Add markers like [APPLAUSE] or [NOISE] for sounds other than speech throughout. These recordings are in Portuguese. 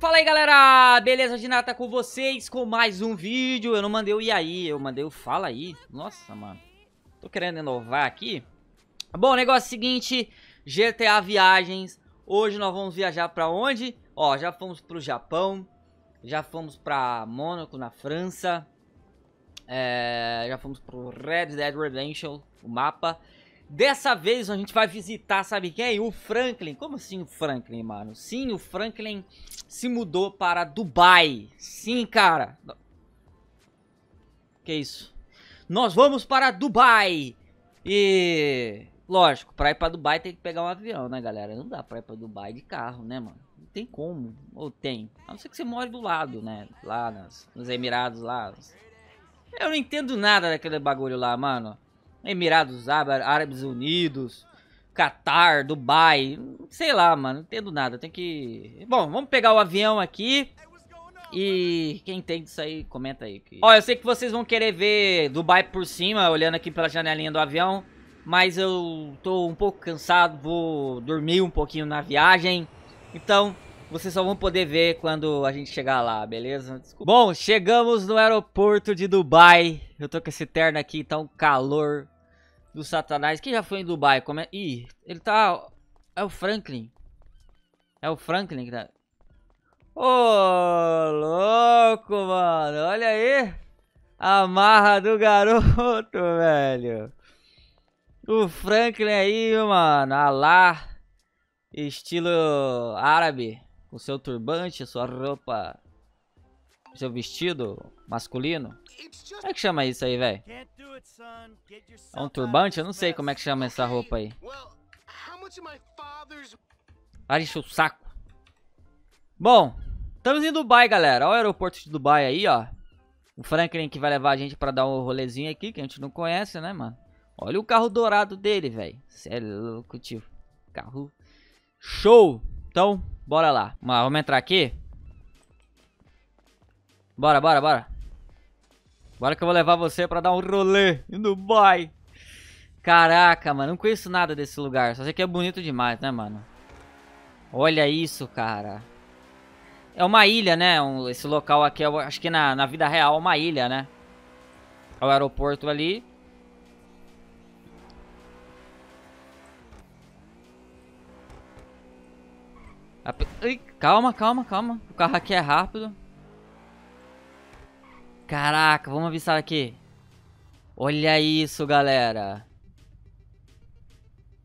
Fala aí galera, beleza de nata com vocês com mais um vídeo Eu não mandei o e aí, eu mandei o fala aí Nossa mano, tô querendo inovar aqui Bom, negócio é seguinte, GTA Viagens Hoje nós vamos viajar pra onde? Ó, já fomos pro Japão Já fomos pra Mônaco na França é, Já fomos pro Red Dead Redemption, o mapa Dessa vez a gente vai visitar, sabe quem? O Franklin. Como assim o Franklin, mano? Sim, o Franklin se mudou para Dubai. Sim, cara. Que isso? Nós vamos para Dubai. E... Lógico, pra ir pra Dubai tem que pegar um avião, né, galera? Não dá pra ir pra Dubai de carro, né, mano? Não tem como. Ou tem. A não ser que você mora do lado, né? Lá nas, nos Emirados, lá. Eu não entendo nada daquele bagulho lá, mano. Emirados Árabes Unidos, Catar, Dubai, sei lá, mano, não entendo nada, tem que... Bom, vamos pegar o avião aqui e quem entende isso aí, comenta aí. Que... Ó, eu sei que vocês vão querer ver Dubai por cima, olhando aqui pela janelinha do avião, mas eu tô um pouco cansado, vou dormir um pouquinho na viagem, então... Vocês só vão poder ver quando a gente chegar lá, beleza? Desculpa. Bom, chegamos no aeroporto de Dubai. Eu tô com esse terno aqui, tá um calor do satanás. Quem já foi em Dubai? Como é? Ih, ele tá... É o Franklin. É o Franklin que tá... Ô, oh, louco, mano. Olha aí. A marra do garoto, [LAUGHS] velho. O Franklin aí, mano. Alá. Estilo árabe com seu turbante, sua roupa, seu vestido masculino. Como é que chama isso aí, velho? É um turbante? Eu não sei como é que chama essa roupa aí. Ah, encher o saco. Bom, estamos em Dubai, galera. Olha o aeroporto de Dubai aí, ó. O Franklin que vai levar a gente pra dar um rolezinho aqui, que a gente não conhece, né, mano? Olha o carro dourado dele, velho. sério é louco, tio. Carro show! Então, bora lá. Vamos lá, vamos entrar aqui. Bora, bora, bora. Bora que eu vou levar você pra dar um rolê em Dubai. Caraca, mano, não conheço nada desse lugar. Só sei que é bonito demais, né, mano? Olha isso, cara. É uma ilha, né? Um, esse local aqui, é, acho que na, na vida real é uma ilha, né? É o aeroporto ali. Ai, calma, calma, calma. O carro aqui é rápido. Caraca, vamos avistar aqui. Olha isso, galera.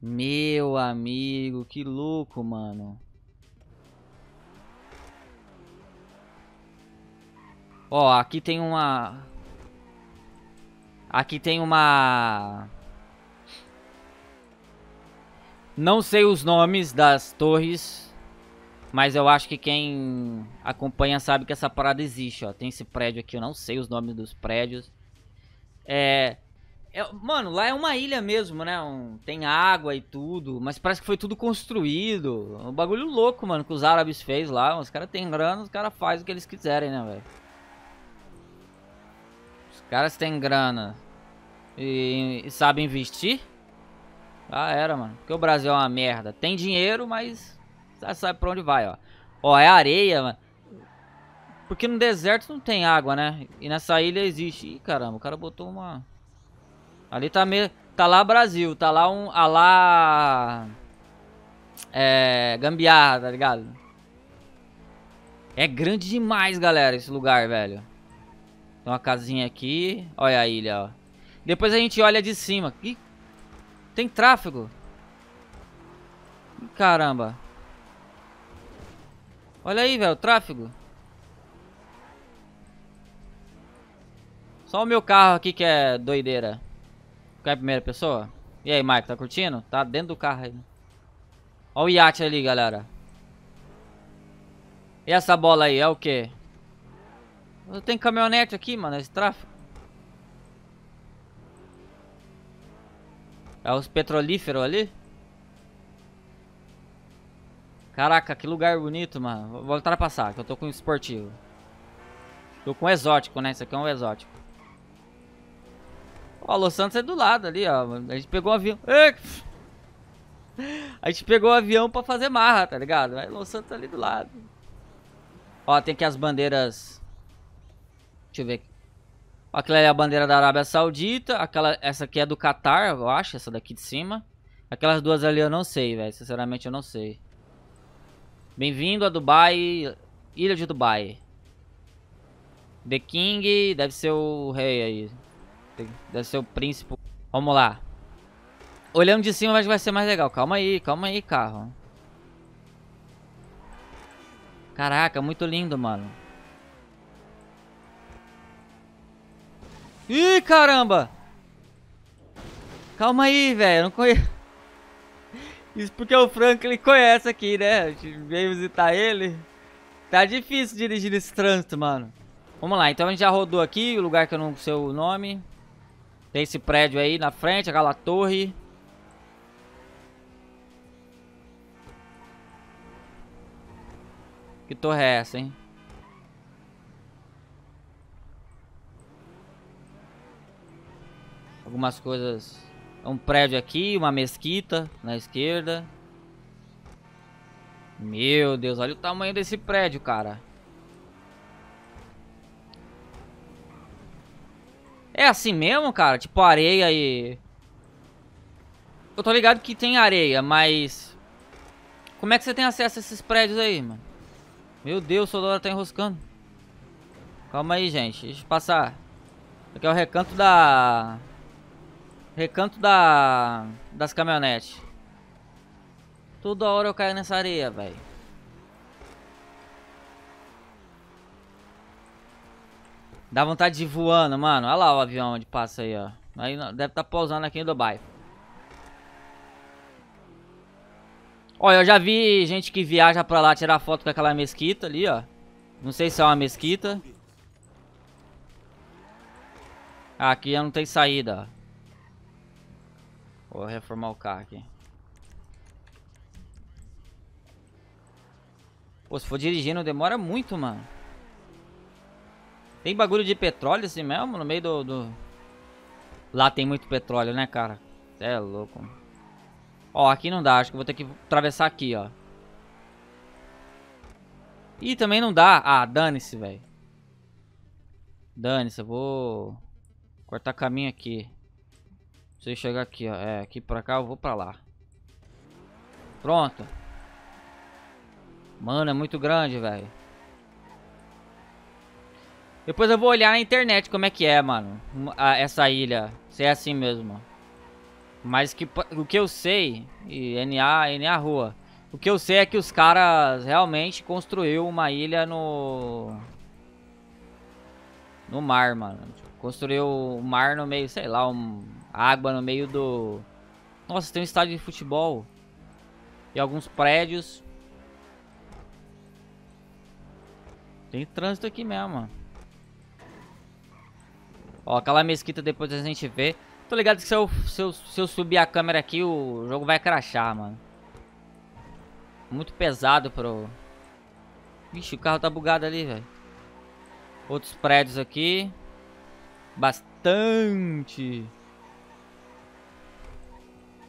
Meu amigo, que louco, mano. Ó, aqui tem uma... Aqui tem uma... Não sei os nomes das torres mas eu acho que quem acompanha sabe que essa parada existe, ó. Tem esse prédio aqui, eu não sei os nomes dos prédios. É. é mano, lá é uma ilha mesmo, né? Um, tem água e tudo, mas parece que foi tudo construído. Um bagulho louco, mano, que os árabes fez lá. Os caras têm grana, os caras fazem o que eles quiserem, né, velho? Os caras têm grana e, e sabem investir. Ah, era, mano. Porque o Brasil é uma merda. Tem dinheiro, mas sabe pra onde vai, ó. Ó, é areia, mano. Porque no deserto não tem água, né? E nessa ilha existe. Ih, caramba, o cara botou uma... Ali tá meio... Tá lá Brasil, tá lá um... A ah, lá... É... Gambiarra, tá ligado? É grande demais, galera, esse lugar, velho. Tem uma casinha aqui. Olha a ilha, ó. Depois a gente olha de cima. Ih, tem tráfego. Caramba. Olha aí, velho, tráfego. Só o meu carro aqui que é doideira. Ficar em primeira pessoa. E aí, Mike, tá curtindo? Tá dentro do carro aí. Olha o iate ali, galera. E essa bola aí, é o quê? Tem caminhonete aqui, mano, esse tráfego. É os petrolíferos ali? Caraca, que lugar bonito, mano. Vou, a passar. que eu tô com esportivo. Tô com exótico, né? Isso aqui é um exótico. Ó, Los Santos é do lado ali, ó. A gente pegou o avião. A gente pegou o avião pra fazer marra, tá ligado? Mas Los Santos é ali do lado. Ó, tem aqui as bandeiras. Deixa eu ver Aquela é a bandeira da Arábia Saudita. Aquela, essa aqui é do Catar, eu acho. Essa daqui de cima. Aquelas duas ali eu não sei, velho. Sinceramente eu não sei. Bem-vindo a Dubai, Ilha de Dubai. The King deve ser o rei aí. Deve ser o príncipe. Vamos lá. Olhando de cima vai ser mais legal. Calma aí, calma aí, carro. Caraca, muito lindo, mano. Ih, caramba! Calma aí, velho. Não conheço. Isso porque o Frank ele conhece aqui, né? A gente veio visitar ele. Tá difícil dirigir esse trânsito, mano. Vamos lá, então a gente já rodou aqui, o lugar que eu não sei o nome. Tem esse prédio aí na frente, aquela torre. Que torre é essa, hein? Algumas coisas é um prédio aqui, uma mesquita na esquerda. Meu Deus, olha o tamanho desse prédio, cara. É assim mesmo, cara? Tipo areia e... Eu tô ligado que tem areia, mas... Como é que você tem acesso a esses prédios aí, mano? Meu Deus, o Sodora tá enroscando. Calma aí, gente. Deixa eu passar. Aqui é o recanto da... Recanto da... Das caminhonetes. Toda hora eu caio nessa areia, velho. Dá vontade de ir voando, mano. Olha lá o avião onde passa aí, ó. Aí deve estar tá pousando aqui em Dubai. Olha, eu já vi gente que viaja pra lá tirar foto com aquela mesquita ali, ó. Não sei se é uma mesquita. Aqui já não tem saída, ó. Vou reformar o carro aqui. Pô, se for dirigindo demora muito, mano. Tem bagulho de petróleo assim mesmo? No meio do, do... Lá tem muito petróleo, né, cara? é louco. Ó, aqui não dá. Acho que vou ter que atravessar aqui, ó. Ih, também não dá. Ah, dane-se, velho. Dane-se, eu vou... Cortar caminho aqui você chegar aqui, ó, é, aqui pra cá, eu vou pra lá. Pronto. Mano, é muito grande, velho. Depois eu vou olhar na internet como é que é, mano. essa ilha. Se é assim mesmo. Mas que, o que eu sei... E NA, NA Rua. O que eu sei é que os caras realmente construíram uma ilha no... No mar, mano. Construiu o mar no meio, sei lá, um água no meio do. Nossa, tem um estádio de futebol. E alguns prédios. Tem trânsito aqui mesmo. Ó, aquela mesquita depois a gente vê. Tô ligado que se eu, se eu, se eu subir a câmera aqui, o jogo vai crachar, mano. Muito pesado pro... Vixe, o carro tá bugado ali, velho. Outros prédios aqui. Bastante.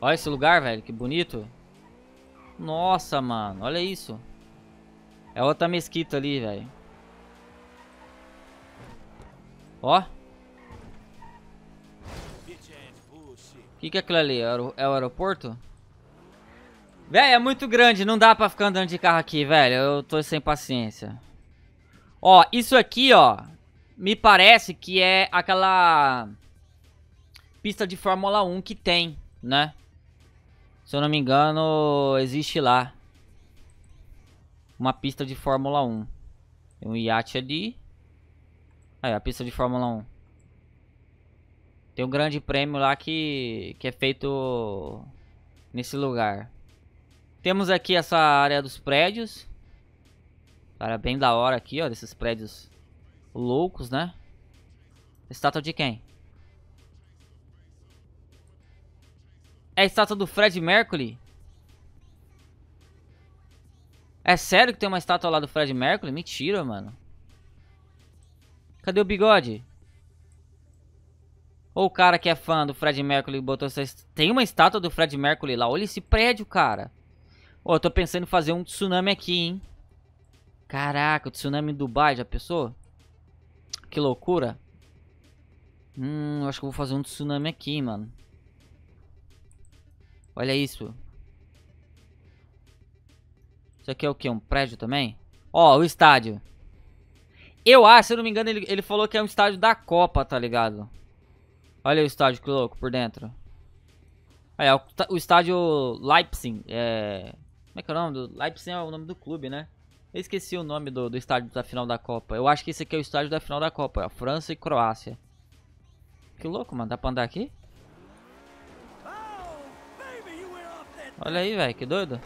Olha esse lugar, velho, que bonito. Nossa, mano, olha isso. É outra mesquita ali, velho. Ó. O que, que é aquilo ali? É, é o aeroporto? Velho, é muito grande, não dá pra ficar andando de carro aqui, velho. Eu tô sem paciência. Ó, isso aqui, ó, me parece que é aquela pista de Fórmula 1 que tem, né? Se eu não me engano, existe lá uma pista de Fórmula 1. Tem um iate ali. Aí, a pista de Fórmula 1. Tem um grande prêmio lá que, que é feito nesse lugar. Temos aqui essa área dos prédios. Cara, bem da hora aqui, ó, desses prédios loucos, né? Estátua de quem? É a estátua do Fred Mercury? É sério que tem uma estátua lá do Fred Mercury? Mentira, mano. Cadê o bigode? Ou o cara que é fã do Fred Mercury botou essa... Tem uma estátua do Fred Mercury lá. Olha esse prédio, cara. Ô, oh, eu tô pensando em fazer um tsunami aqui, hein. Caraca, o tsunami em Dubai, já pensou? Que loucura. Hum, eu acho que eu vou fazer um tsunami aqui, mano. Olha isso. Isso aqui é o que? Um prédio também? Ó, o estádio. Eu acho, se eu não me engano, ele, ele falou que é um estádio da Copa, tá ligado? Olha o estádio que louco por dentro. Aí, é o estádio Leipzig. É... Como é que é o nome? Do... Leipzig é o nome do clube, né? Eu esqueci o nome do, do estádio da final da Copa. Eu acho que esse aqui é o estádio da final da Copa. É França e Croácia. Que louco, mano. Dá pra andar aqui? Olha aí, velho, que doido.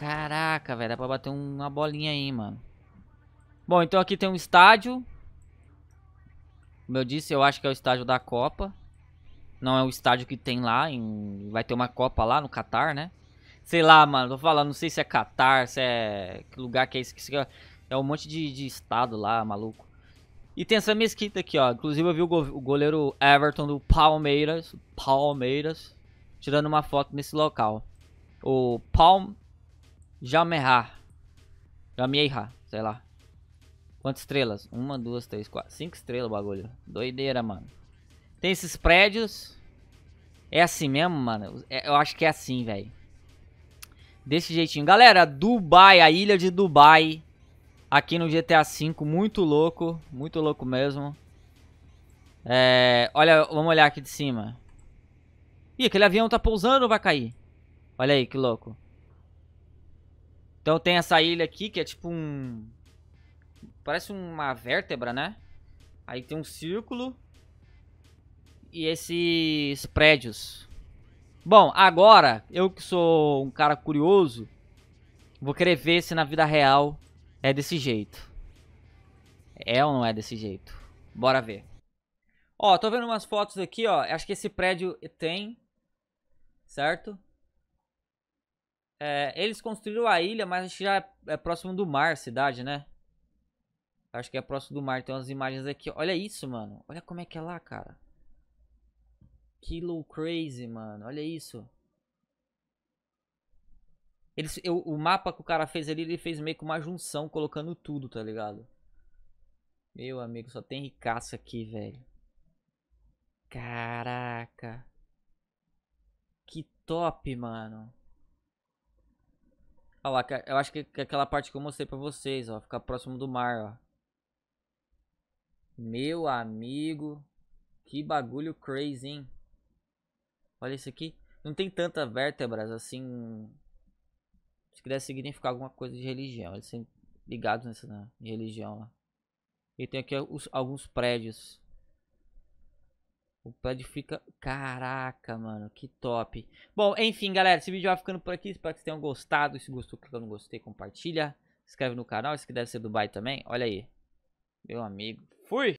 Caraca, velho, dá pra bater uma bolinha aí, mano. Bom, então aqui tem um estádio. Como eu disse, eu acho que é o estádio da Copa. Não é o estádio que tem lá, em... vai ter uma Copa lá no Catar, né? Sei lá, mano, tô falando, não sei se é Catar, se é... Que lugar que é isso? Que... É um monte de, de estado lá, maluco. E tem essa mesquita aqui, ó. Inclusive eu vi o, go o goleiro Everton do Palmeiras. Palmeiras tirando uma foto nesse local. O Palm Jameha. Jameha, sei lá. Quantas estrelas? Uma, duas, três, quatro. Cinco estrelas o bagulho. Doideira, mano. Tem esses prédios. É assim mesmo, mano? É, eu acho que é assim, velho. Desse jeitinho. Galera, Dubai, a ilha de Dubai. Aqui no GTA V, muito louco. Muito louco mesmo. É, olha, vamos olhar aqui de cima. Ih, aquele avião tá pousando ou vai cair? Olha aí, que louco. Então tem essa ilha aqui que é tipo um... Parece uma vértebra, né? Aí tem um círculo. E esses prédios. Bom, agora, eu que sou um cara curioso, vou querer ver se na vida real é desse jeito. É ou não é desse jeito? Bora ver. Ó, tô vendo umas fotos aqui, ó. Acho que esse prédio tem certo? É, eles construíram a ilha, mas acho que já é, é próximo do mar, cidade, né? Acho que é próximo do mar, tem umas imagens aqui. Olha isso, mano. Olha como é que é lá, cara. Kilo Crazy, mano. Olha isso. Eles, eu, o mapa que o cara fez ali, ele fez meio que uma junção, colocando tudo, tá ligado? Meu amigo, só tem ricaça aqui, velho. Caraca top, mano. Olha lá, eu acho que, é aquela parte que eu mostrei pra vocês, ó. Ficar próximo do mar, ó. Meu amigo. Que bagulho crazy, hein? Olha isso aqui. Não tem tanta vértebras, assim... Se quiser significar alguma coisa de religião. Eles são ligados nessa né? religião lá. E tem aqui os, alguns prédios. O prédio fica... Caraca, mano, que top. Bom, enfim, galera, esse vídeo vai ficando por aqui. Espero que vocês tenham gostado. Se gostou, clica no gostei, compartilha. Se inscreve no canal. Esse aqui deve ser Dubai também. Olha aí. Meu amigo. Fui!